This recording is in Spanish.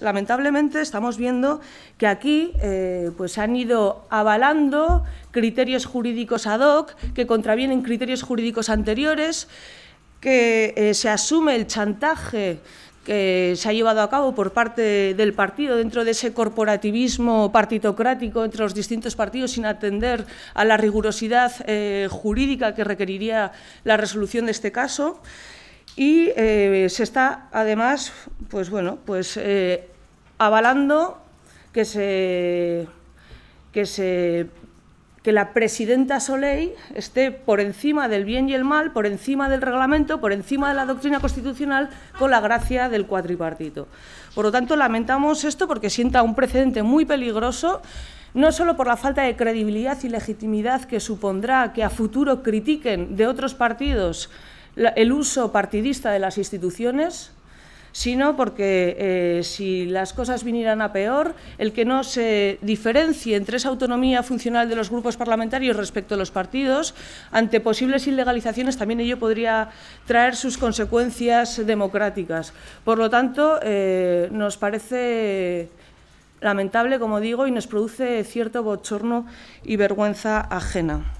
Lamentablemente estamos viendo que aquí eh, se pues, han ido avalando criterios jurídicos ad hoc, que contravienen criterios jurídicos anteriores, que eh, se asume el chantaje que se ha llevado a cabo por parte del partido dentro de ese corporativismo partitocrático entre los distintos partidos sin atender a la rigurosidad eh, jurídica que requeriría la resolución de este caso. Y se está, además, pues bueno, pues eh, avalando que se que la presidenta Soleil esté por encima del bien y el mal, por encima del reglamento, por encima de la doctrina constitucional, con la gracia del cuatripartito. Por lo tanto, lamentamos esto porque sienta un precedente muy peligroso, no solo por la falta de credibilidad y legitimidad que supondrá que a futuro critiquen de otros partidos el uso partidista de las instituciones, sino porque eh, si las cosas vinieran a peor, el que no se diferencie entre esa autonomía funcional de los grupos parlamentarios respecto a los partidos, ante posibles ilegalizaciones también ello podría traer sus consecuencias democráticas. Por lo tanto, eh, nos parece lamentable, como digo, y nos produce cierto bochorno y vergüenza ajena.